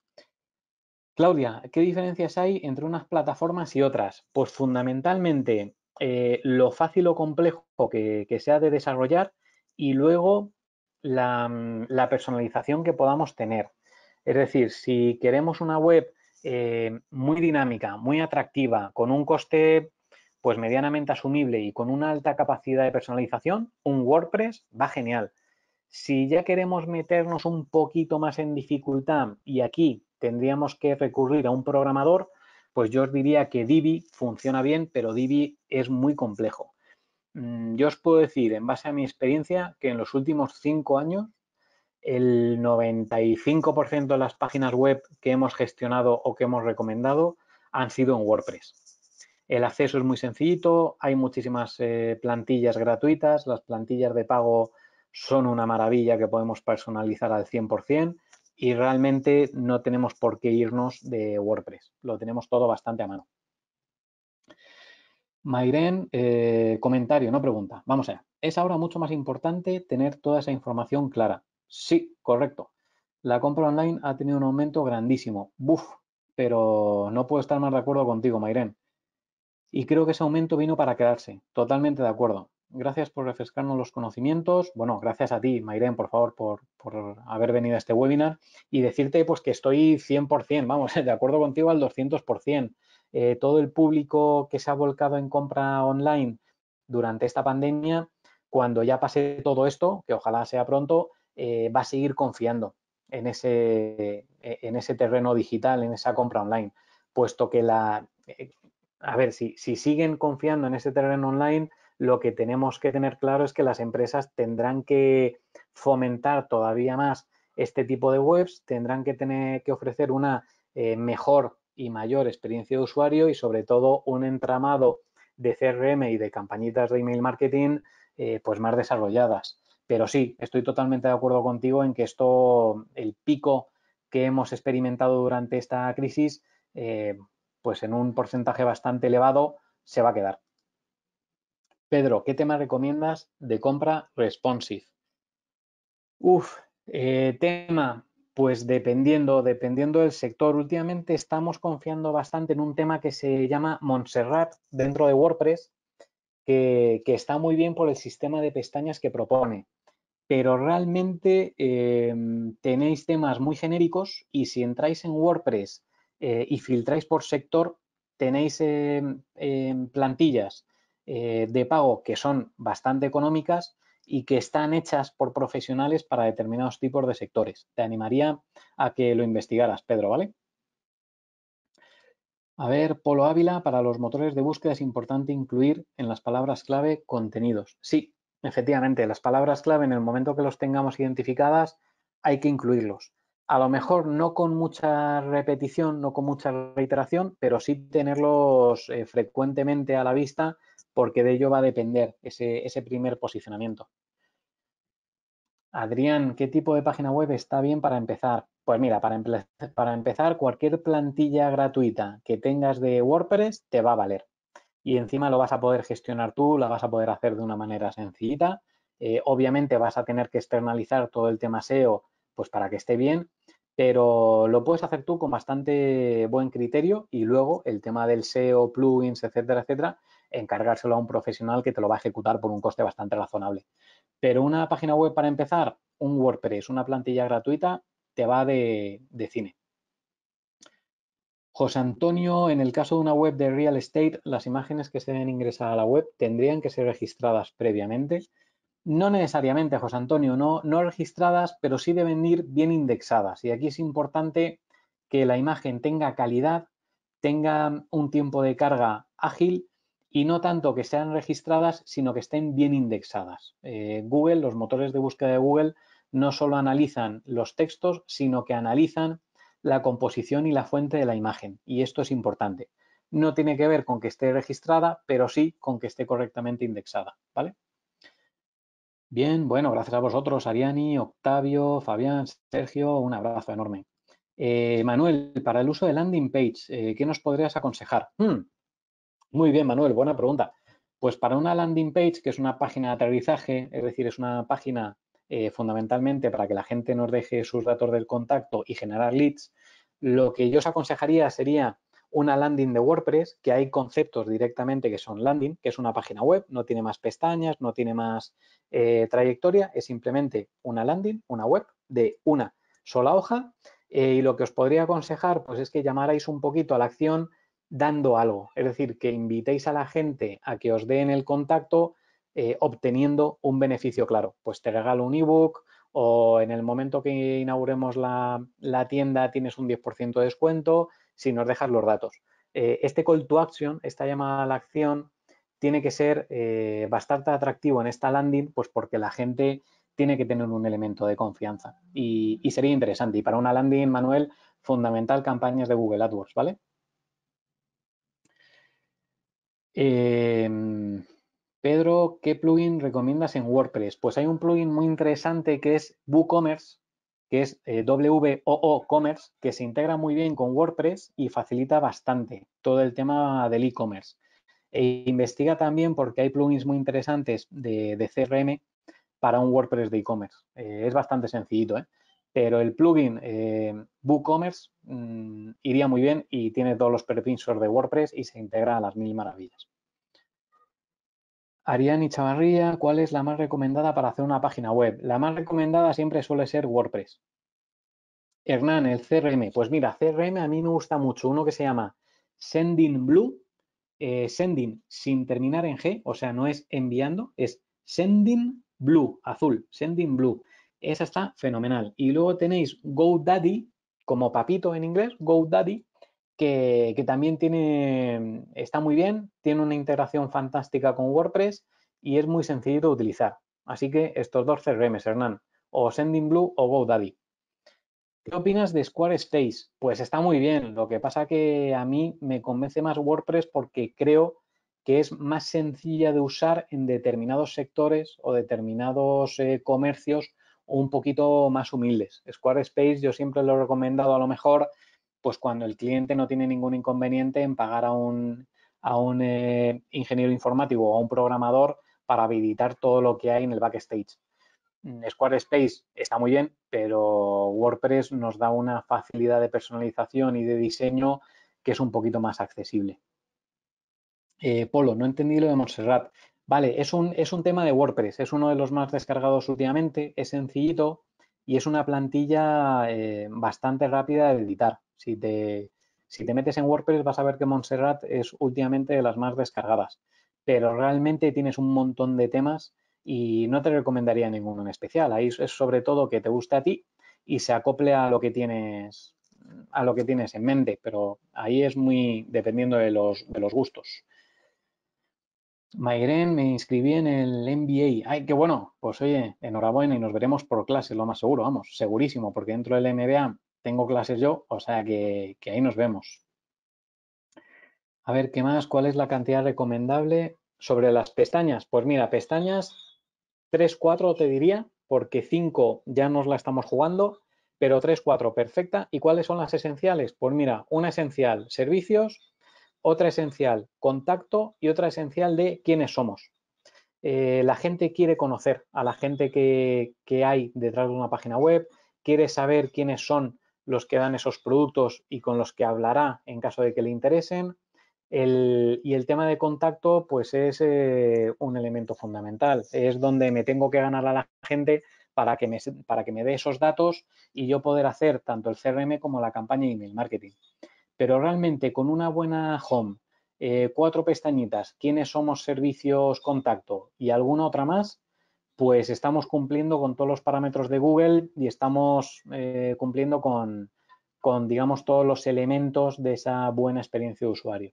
Claudia, ¿qué diferencias hay entre unas plataformas y otras? Pues fundamentalmente eh, lo fácil o complejo que, sea de desarrollar y luego la mm, personalización que podamos tener. Es decir, si queremos una web eh, muy dinámica, muy atractiva, con un coste pues medianamente asumible y con una alta capacidad de personalización, un WordPress va genial. Si ya queremos meternos un poquito más en dificultad y aquí tendríamos que recurrir a un programador, pues yo os diría que Divi funciona bien, pero Divi es muy complejo. Mm, yo os puedo decir, en base a mi experiencia, que en los últimos cinco años el 95% de las páginas web que hemos gestionado o que hemos recomendado han sido en WordPress. El acceso es muy sencillito, hay muchísimas eh, plantillas gratuitas, las plantillas de pago son una maravilla que podemos personalizar al 100% y realmente no tenemos por qué irnos de WordPress, lo tenemos todo bastante a mano. Mayren, eh, comentario, no pregunta. Vamos allá. Es ahora mucho más importante tener toda esa información clara. Sí, correcto. La compra online ha tenido un aumento grandísimo. Buf, pero no puedo estar más de acuerdo contigo, Mairén. Y creo que ese aumento vino para quedarse. Totalmente de acuerdo. Gracias por refrescarnos los conocimientos. Bueno, gracias a ti, Mairén, por favor, por, haber venido a este webinar y decirte pues que estoy 100%, vamos, *laughs* de acuerdo contigo al 200%. Eh, todo el público que se ha volcado en compra online durante esta pandemia, cuando ya pase todo esto, que ojalá sea pronto, eh, va a seguir confiando en ese, eh, en ese terreno digital, en esa compra online, puesto que la... Eh, a ver, si, siguen confiando en ese terreno online, lo que tenemos que tener claro es que las empresas tendrán que fomentar todavía más este tipo de webs, tendrán que tener que ofrecer una mejor y mayor experiencia de usuario y sobre todo un entramado de CRM y de campañitas de email marketing pues más desarrolladas. Pero sí, estoy totalmente de acuerdo contigo en que esto, el pico que hemos experimentado durante esta crisis, eh, pues en un porcentaje bastante elevado se va a quedar. Pedro, ¿qué tema recomiendas de compra responsive? Uf, eh, tema, pues dependiendo, dependiendo del sector. Últimamente estamos confiando bastante en un tema que se llama Montserrat dentro de WordPress, que está muy bien por el sistema de pestañas que propone pero realmente em, tenéis temas muy genéricos y si entráis en WordPress eh, y filtráis por sector, tenéis em, em, plantillas eh, de pago que son bastante económicas y que están hechas por profesionales para determinados tipos de sectores. Te animaría a que lo investigaras, Pedro, ¿vale? A ver, Polo Ávila, para los motores de búsqueda es importante incluir en las palabras clave contenidos. Sí, Efectivamente, las palabras clave en el momento que los tengamos identificadas hay que incluirlos. A lo mejor no con mucha repetición, no con mucha reiteración, pero sí tenerlos eh, frecuentemente a la vista porque de ello va a depender ese, primer posicionamiento. Adrián, ¿qué tipo de página web está bien para empezar? Pues mira, para, para, empezar, cualquier plantilla gratuita que tengas de WordPress te va a valer y encima lo vas a poder gestionar tú, la vas a poder hacer de una manera sencillita. Eh, obviamente vas a tener que externalizar todo el tema SEO pues para que esté bien, pero lo puedes hacer tú con bastante buen criterio y luego el tema del SEO, plugins, etcétera, etcétera, encargárselo a un profesional que te lo va a ejecutar por un coste bastante razonable. Pero una página web para empezar, un WordPress, una plantilla gratuita, te va de cine. José Antonio, en el caso de una web de real estate, las imágenes que se deben ingresar a la web tendrían que ser registradas previamente. No necesariamente, José Antonio, no, no registradas, pero sí deben ir bien indexadas. Y aquí es importante que la imagen tenga calidad, tenga un tiempo de carga ágil y no tanto que sean registradas, sino que estén bien indexadas. Eh, Google, los motores de búsqueda de Google, no solo analizan los textos, sino que analizan la composición y la fuente de la imagen. Y esto es importante. No tiene que ver con que esté registrada, pero sí con que esté correctamente indexada. ¿Vale? Bien, bueno, gracias a vosotros, Ariani, Octavio, Fabián, Sergio, un abrazo enorme. Eh, Manuel, para el uso de landing page, eh, ¿qué nos podrías aconsejar? Hmm. Muy bien, Manuel, buena pregunta. Pues para una landing page, que es una página de aterrizaje, es decir, es una página eh, fundamentalmente para que la gente nos deje sus datos del contacto y generar leads, lo que yo os aconsejaría sería una landing de WordPress, que hay conceptos directamente que son landing, que es una página web, no tiene más pestañas, no tiene más eh, trayectoria, es simplemente una landing, una web de una sola hoja. Eh, y lo que os podría aconsejar, pues es que llamarais un poquito a la acción dando algo, es decir, que invitéis a la gente a que os den el contacto, eh, obteniendo un beneficio claro. Pues te regalo un ebook o en el momento que inauguremos la, tienda tienes un 10% de descuento si nos dejas los datos. Eh, este call to action, esta llamada a la acción, tiene que ser eh, bastante atractivo en esta landing, pues porque la gente tiene que tener un elemento de confianza y, y sería interesante. Y para una landing, Manuel, fundamental campañas de Google AdWords, ¿vale? Pedro, ¿qué plugin recomiendas en WordPress? Pues hay un plugin muy interesante que es WooCommerce, que es eh, o o Commerce, que se integra muy bien con WordPress y facilita bastante todo el tema del e-commerce. E investiga también porque hay plugins muy interesantes de, CRM para un WordPress de e-commerce. Eh, es bastante sencillito, ¿eh? pero el plugin eh, WooCommerce mm, iría muy bien y tiene todos los permisos de WordPress y se integra a las mil maravillas. Ariani Chavarría, ¿cuál es la más recomendada para hacer una página web? La más recomendada siempre suele ser WordPress. Hernán, el CRM. Pues mira, CRM a mí me gusta mucho. Uno que se llama Sending Blue. Eh, sending sin terminar en G, o sea, no es enviando, es Sending Blue, azul, Sending Blue. Esa está fenomenal. Y luego tenéis GoDaddy, como papito en inglés, GoDaddy, que, también tiene, está muy bien, tiene una integración fantástica con WordPress y es muy sencillo de utilizar. Así que estos dos CRMs, Hernán, o Sending Blue o GoDaddy. ¿Qué opinas de Squarespace? Pues está muy bien, lo que pasa que a mí me convence más WordPress porque creo que es más sencilla de usar en determinados sectores o determinados comercios eh, comercios un poquito más humildes. Squarespace yo siempre lo he recomendado a lo mejor pues cuando el cliente no tiene ningún inconveniente en pagar a un, eh, ingeniero informático o a un programador para habilitar todo lo que hay en el backstage. Mm, Squarespace está muy bien, pero WordPress nos da una facilidad de personalización y de diseño que es un poquito más accesible. Eh, Polo, no entendí lo de Montserrat. Vale, es un, es un tema de WordPress, es uno de los más descargados últimamente, es sencillito, y es una plantilla eh, bastante rápida de editar. Si te, si te metes en WordPress vas a ver que Montserrat es últimamente de las más descargadas, pero realmente tienes un montón de temas y no te recomendaría ninguno en especial. Ahí es sobre todo que te guste a ti y se acople a lo que tienes a lo que tienes en mente, pero ahí es muy dependiendo de los, de los gustos. Mairen me inscribí en el MBA. Ay, qué bueno. Pues oye, enhorabuena y nos veremos por clases, lo más seguro, vamos, segurísimo, porque dentro del MBA tengo clases yo, o sea que, que ahí nos vemos. A ver, ¿qué más? ¿Cuál es la cantidad recomendable sobre las pestañas? Pues mira, pestañas 3, 4 te diría, porque 5 ya nos la estamos jugando, pero 3, 4 perfecta. ¿Y cuáles son las esenciales? Pues mira, una esencial, servicios, otra esencial contacto y otra esencial de quiénes somos. Eh, la gente quiere conocer a la gente que, hay detrás de una página web, quiere saber quiénes son los que dan esos productos y con los que hablará en caso de que le interesen. y el tema de contacto pues es eh, un elemento fundamental, es donde me tengo que ganar a la gente para que me, para que me dé esos datos y yo poder hacer tanto el CRM como la campaña de email marketing pero realmente con una buena home, eh, cuatro pestañitas, quiénes somos servicios contacto y alguna otra más, pues estamos cumpliendo con todos los parámetros de Google y estamos eh, cumpliendo con, digamos, todos los elementos de esa buena experiencia de usuario.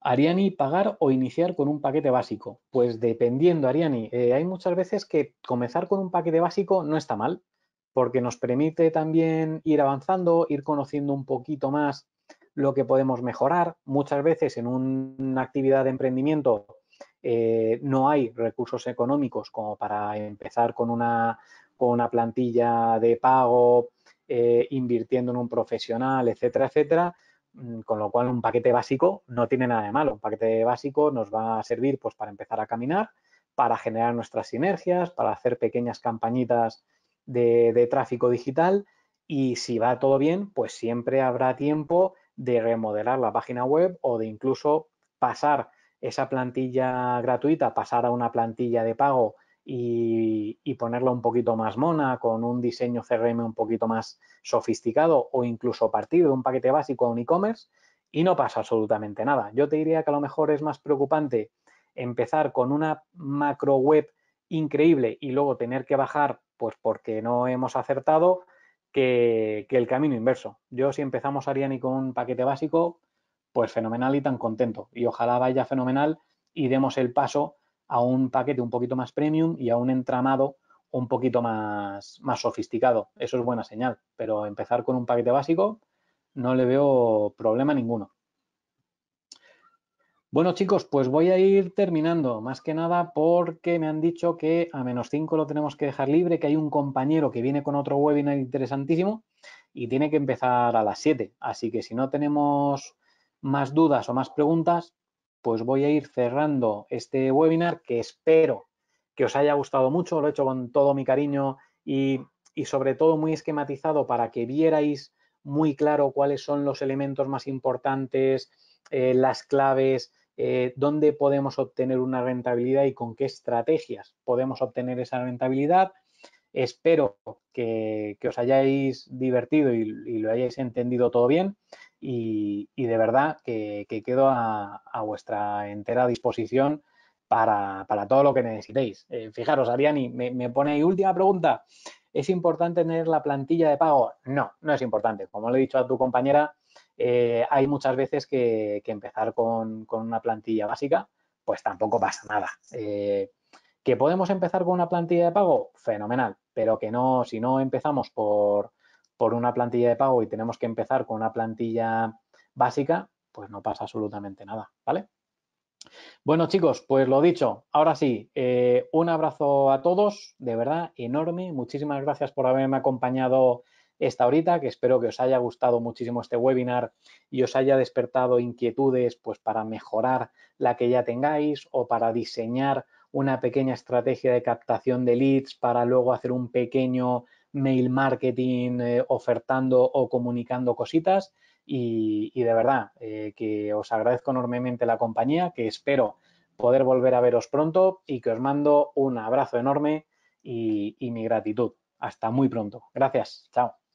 Ariani, pagar o iniciar con un paquete básico. Pues dependiendo, Ariani, eh, hay muchas veces que comenzar con un paquete básico no está mal porque nos permite también ir avanzando, ir conociendo un poquito más lo que podemos mejorar. Muchas veces en una actividad de emprendimiento eh, no hay recursos económicos como para empezar con una, una plantilla de pago, eh, invirtiendo en un profesional, etcétera, etcétera. Mm, con lo cual, un paquete básico no tiene nada de malo. Un paquete básico nos va a servir pues, para empezar a caminar, para generar nuestras sinergias, para hacer pequeñas campañitas de, tráfico digital y si va todo bien, pues siempre habrá tiempo de remodelar la página web o de incluso pasar esa plantilla gratuita, pasar a una plantilla de pago y, y, ponerla un poquito más mona, con un diseño CRM un poquito más sofisticado o incluso partir de un paquete básico a un e-commerce y no pasa absolutamente nada. Yo te diría que a lo mejor es más preocupante empezar con una macro web increíble y luego tener que bajar pues porque no hemos acertado que, el camino inverso. Yo si empezamos, Ariani, con un paquete básico, pues fenomenal y tan contento. Y ojalá vaya fenomenal y demos el paso a un paquete un poquito más premium y a un entramado un poquito más, más sofisticado. Eso es buena señal, pero empezar con un paquete básico no le veo problema ninguno. Bueno, chicos, pues voy a ir terminando, más que nada porque me han dicho que a menos 5 lo tenemos que dejar libre, que hay un compañero que viene con otro webinar interesantísimo y tiene que empezar a las 7. Así que si no tenemos más dudas o más preguntas, pues voy a ir cerrando este webinar que espero que os haya gustado mucho, lo he hecho con todo mi cariño y, sobre todo muy esquematizado para que vierais muy claro cuáles son los elementos más importantes, eh, las claves, eh, dónde podemos obtener una rentabilidad y con qué estrategias podemos obtener esa rentabilidad. Espero que, os hayáis divertido y, lo hayáis entendido todo bien y, de verdad que, quedo a, vuestra entera disposición para, todo lo que necesitéis. Eh, fijaros, Ariani, me, me pone ahí última pregunta. ¿Es importante tener la plantilla de pago? No, no es importante. Como le he dicho a tu compañera, eh, hay muchas veces que, empezar con, una plantilla básica, pues tampoco pasa nada. Eh, ¿Que podemos empezar con una plantilla de pago? Fenomenal, pero que no, si no empezamos por, una plantilla de pago y tenemos que empezar con una plantilla básica, pues no pasa absolutamente nada, ¿vale? Bueno chicos, pues lo dicho, ahora sí, eh, un abrazo a todos, de verdad, enorme, muchísimas gracias por haberme acompañado esta ahorita que espero que os haya gustado muchísimo este webinar y os haya despertado inquietudes pues para mejorar la que ya tengáis o para diseñar una pequeña estrategia de captación de leads para luego hacer un pequeño mail marketing eh, ofertando o comunicando cositas y, de verdad eh, que os agradezco enormemente la compañía, que espero poder volver a veros pronto y que os mando un abrazo enorme y, y mi gratitud. Hasta muy pronto. Gracias. Chao.